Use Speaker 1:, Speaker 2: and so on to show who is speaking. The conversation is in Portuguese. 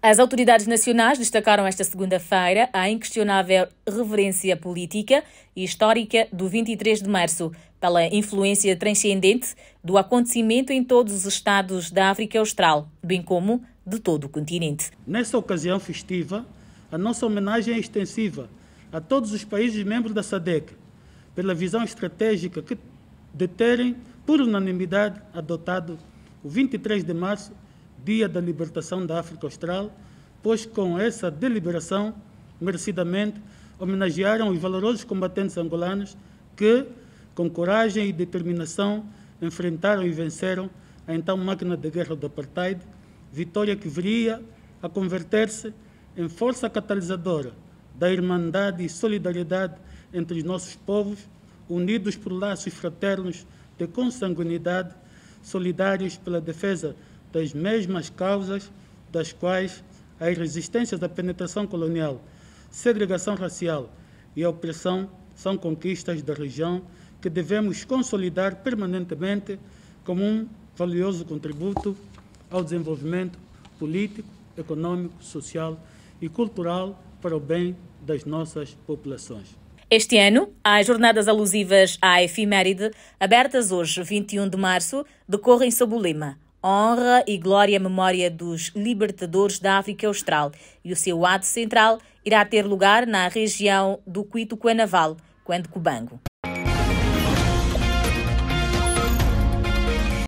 Speaker 1: As autoridades nacionais destacaram esta segunda-feira a inquestionável reverência política e histórica do 23 de março pela influência transcendente do acontecimento em todos os estados da África Austral, bem como de todo o continente. Nessa ocasião festiva,
Speaker 2: a nossa homenagem é extensiva a todos os países membros da SADEC, pela visão estratégica que de terem, por unanimidade, adotado o 23 de março Dia da Libertação da África Austral, pois com essa deliberação, merecidamente, homenagearam os valorosos combatentes angolanos que, com coragem e determinação, enfrentaram e venceram a então máquina de guerra do apartheid, vitória que viria a converter-se em força catalisadora da irmandade e solidariedade entre os nossos povos, unidos por laços fraternos de consanguinidade, solidários pela defesa das mesmas causas das quais as resistências à penetração colonial, segregação racial e a opressão são conquistas da região que devemos consolidar permanentemente como um valioso contributo ao desenvolvimento político, econômico, social e cultural para o bem das nossas populações.
Speaker 1: Este ano, as jornadas alusivas à efeméride, abertas hoje, 21 de março, decorrem sob o lema honra e glória à memória dos libertadores da África Austral e o seu ato central irá ter lugar na região do Cuenaval, Quanto Cubango.